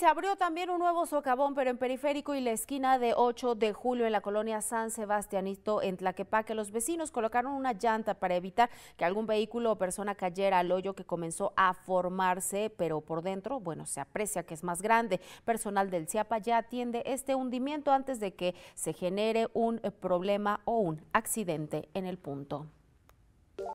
Se abrió también un nuevo socavón, pero en periférico y la esquina de 8 de julio en la colonia San Sebastianito, en Tlaquepaque. Los vecinos colocaron una llanta para evitar que algún vehículo o persona cayera al hoyo que comenzó a formarse, pero por dentro, bueno, se aprecia que es más grande. Personal del CIAPA ya atiende este hundimiento antes de que se genere un problema o un accidente en el punto.